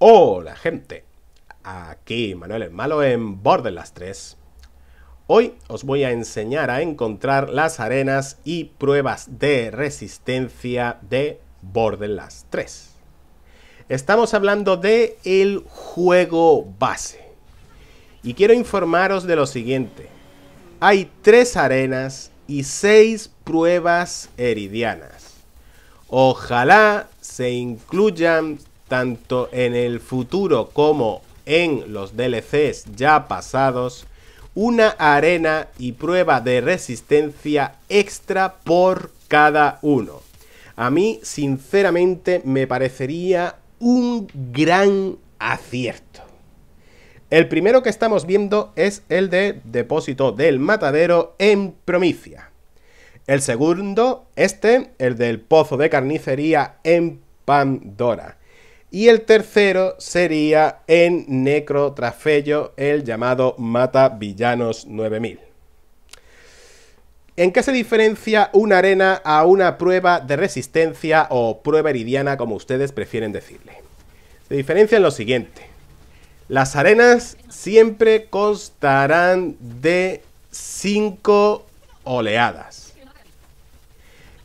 Hola gente, aquí Manuel el Malo en Borderlands 3. Hoy os voy a enseñar a encontrar las arenas y pruebas de resistencia de Borderlands 3. Estamos hablando de el juego base. Y quiero informaros de lo siguiente. Hay tres arenas y seis pruebas eridianas. Ojalá se incluyan tanto en el futuro como en los DLCs ya pasados, una arena y prueba de resistencia extra por cada uno. A mí, sinceramente, me parecería un gran acierto. El primero que estamos viendo es el de Depósito del Matadero en Promicia. El segundo, este, el del Pozo de Carnicería en Pandora. Y el tercero sería en Necrotrafello, el llamado Mata Villanos 9000. ¿En qué se diferencia una arena a una prueba de resistencia o prueba iridiana, como ustedes prefieren decirle? Se diferencia en lo siguiente. Las arenas siempre constarán de 5 oleadas.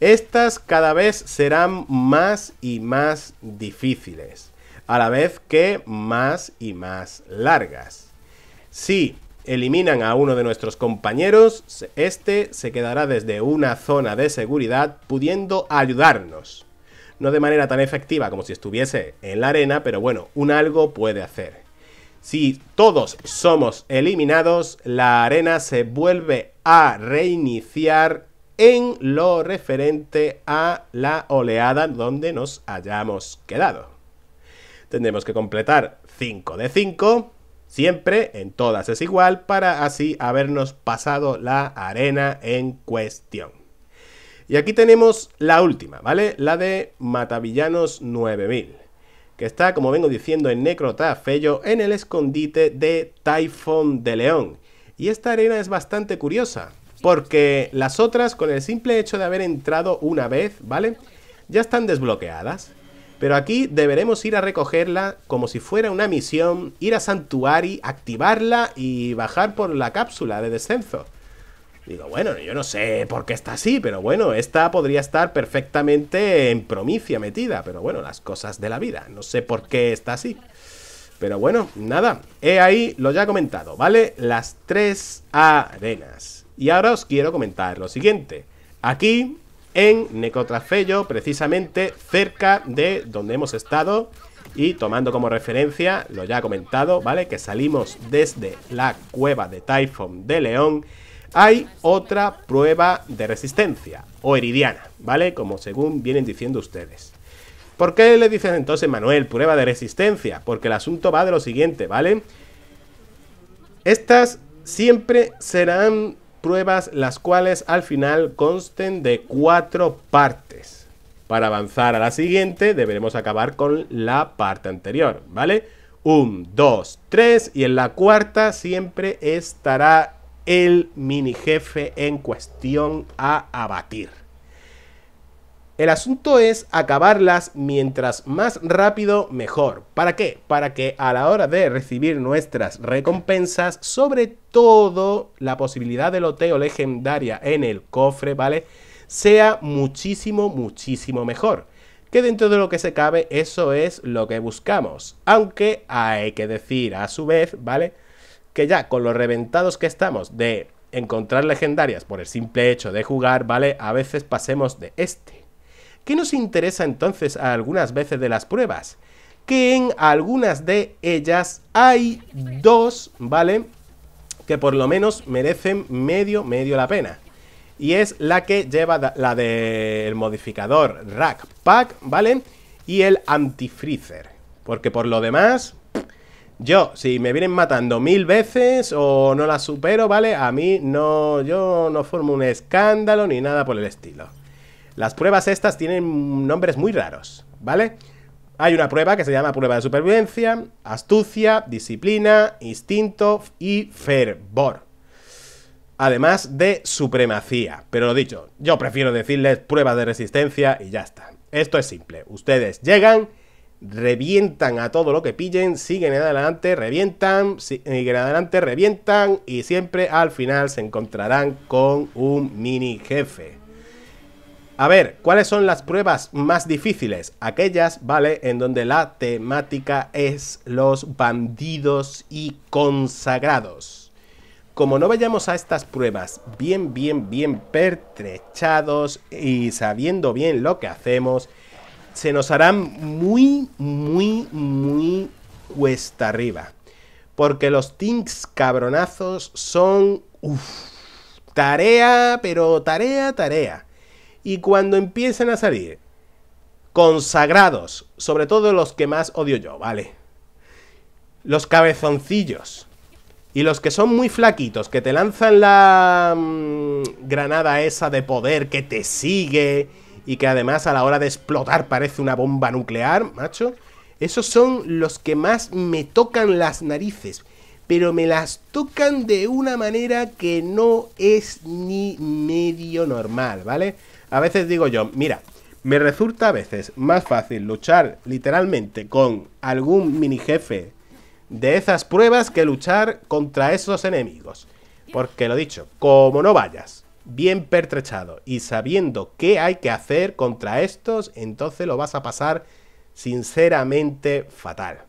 Estas cada vez serán más y más difíciles, a la vez que más y más largas. Si eliminan a uno de nuestros compañeros, este se quedará desde una zona de seguridad pudiendo ayudarnos. No de manera tan efectiva como si estuviese en la arena, pero bueno, un algo puede hacer. Si todos somos eliminados, la arena se vuelve a reiniciar en lo referente a la oleada donde nos hayamos quedado. Tendremos que completar 5 de 5, siempre en todas es igual, para así habernos pasado la arena en cuestión. Y aquí tenemos la última, ¿vale? La de Matavillanos 9000 que está, como vengo diciendo, en Necrotafello, en el escondite de Typhon de León. Y esta arena es bastante curiosa, porque las otras, con el simple hecho de haber entrado una vez, ¿vale? Ya están desbloqueadas. Pero aquí deberemos ir a recogerla como si fuera una misión, ir a Santuari, activarla y bajar por la cápsula de descenso. Digo, bueno, yo no sé por qué está así, pero bueno, esta podría estar perfectamente en promicia metida, pero bueno, las cosas de la vida, no sé por qué está así. Pero bueno, nada, he ahí lo ya comentado, ¿vale? Las tres arenas. Y ahora os quiero comentar lo siguiente. Aquí, en Necotrafello, precisamente cerca de donde hemos estado y tomando como referencia lo ya comentado, ¿vale? Que salimos desde la cueva de Typhon de León, hay otra prueba de resistencia, o heridiana, ¿vale? Como según vienen diciendo ustedes. ¿Por qué le dicen entonces, Manuel, prueba de resistencia? Porque el asunto va de lo siguiente, ¿vale? Estas siempre serán pruebas las cuales al final consten de cuatro partes. Para avanzar a la siguiente deberemos acabar con la parte anterior, ¿vale? 1, 2, 3 y en la cuarta siempre estará el mini jefe en cuestión a abatir. El asunto es acabarlas mientras más rápido mejor. ¿Para qué? Para que a la hora de recibir nuestras recompensas, sobre todo la posibilidad de loteo legendaria en el cofre, ¿vale? Sea muchísimo, muchísimo mejor. Que dentro de lo que se cabe, eso es lo que buscamos. Aunque hay que decir a su vez, ¿vale? Que ya con los reventados que estamos de encontrar legendarias por el simple hecho de jugar, ¿vale? A veces pasemos de este ¿Qué nos interesa entonces algunas veces de las pruebas? Que en algunas de ellas hay dos, ¿vale? Que por lo menos merecen medio, medio la pena. Y es la que lleva la del modificador Rack Pack, ¿vale? Y el antifreezer. Porque por lo demás, yo, si me vienen matando mil veces o no la supero, ¿vale? A mí no, yo no formo un escándalo ni nada por el estilo. Las pruebas estas tienen nombres muy raros, ¿vale? Hay una prueba que se llama prueba de supervivencia, astucia, disciplina, instinto y fervor. Además de supremacía. Pero lo dicho, yo prefiero decirles pruebas de resistencia y ya está. Esto es simple. Ustedes llegan, revientan a todo lo que pillen, siguen adelante, revientan, siguen adelante, revientan y siempre al final se encontrarán con un mini jefe. A ver, ¿cuáles son las pruebas más difíciles? Aquellas, ¿vale? En donde la temática es los bandidos y consagrados. Como no vayamos a estas pruebas bien, bien, bien pertrechados y sabiendo bien lo que hacemos, se nos harán muy, muy, muy cuesta arriba. Porque los tinks cabronazos son... tarea, pero tarea, tarea. Y cuando empiezan a salir consagrados, sobre todo los que más odio yo, ¿vale? Los cabezoncillos. Y los que son muy flaquitos, que te lanzan la mm, granada esa de poder que te sigue y que además a la hora de explotar parece una bomba nuclear, macho. Esos son los que más me tocan las narices. Pero me las tocan de una manera que no es ni medio normal, ¿vale? A veces digo yo, mira, me resulta a veces más fácil luchar literalmente con algún mini jefe de esas pruebas que luchar contra esos enemigos. Porque lo dicho, como no vayas bien pertrechado y sabiendo qué hay que hacer contra estos, entonces lo vas a pasar sinceramente fatal.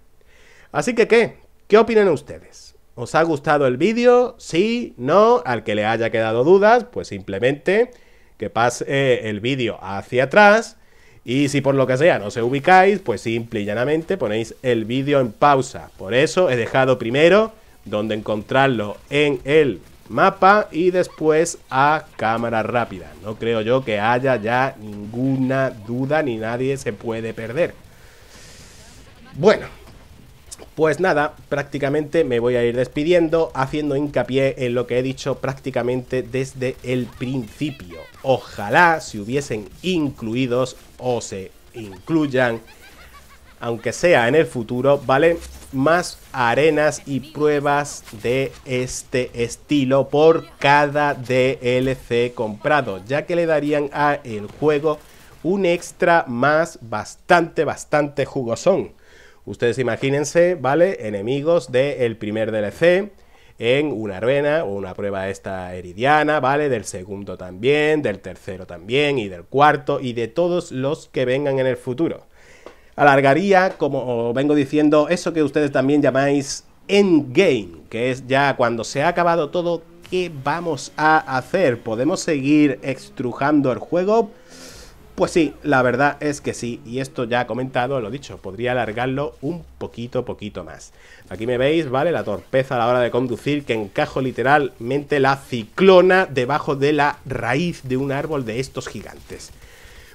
Así que, ¿qué? ¿Qué opinan ustedes? ¿Os ha gustado el vídeo? ¿Sí? ¿No? Al que le haya quedado dudas, pues simplemente que pase el vídeo hacia atrás. Y si por lo que sea no se ubicáis, pues simple y llanamente ponéis el vídeo en pausa. Por eso he dejado primero donde encontrarlo en el mapa y después a cámara rápida. No creo yo que haya ya ninguna duda ni nadie se puede perder. Bueno, pues nada, prácticamente me voy a ir despidiendo haciendo hincapié en lo que he dicho prácticamente desde el principio. Ojalá se hubiesen incluidos o se incluyan, aunque sea en el futuro, ¿vale? Más arenas y pruebas de este estilo por cada DLC comprado, ya que le darían a el juego un extra más bastante, bastante jugosón. Ustedes imagínense, ¿vale? Enemigos del primer DLC en una arena o una prueba esta eridiana, ¿vale? Del segundo también, del tercero también y del cuarto y de todos los que vengan en el futuro. Alargaría, como vengo diciendo, eso que ustedes también llamáis endgame, que es ya cuando se ha acabado todo, ¿qué vamos a hacer? ¿Podemos seguir extrujando el juego? Pues sí, la verdad es que sí, y esto ya comentado, lo dicho, podría alargarlo un poquito, poquito más. Aquí me veis, ¿vale? La torpeza a la hora de conducir, que encajo literalmente la ciclona debajo de la raíz de un árbol de estos gigantes.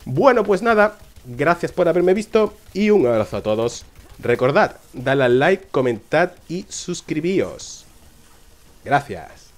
Bueno, pues nada, gracias por haberme visto y un abrazo a todos. Recordad, dale al like, comentad y suscribíos. Gracias.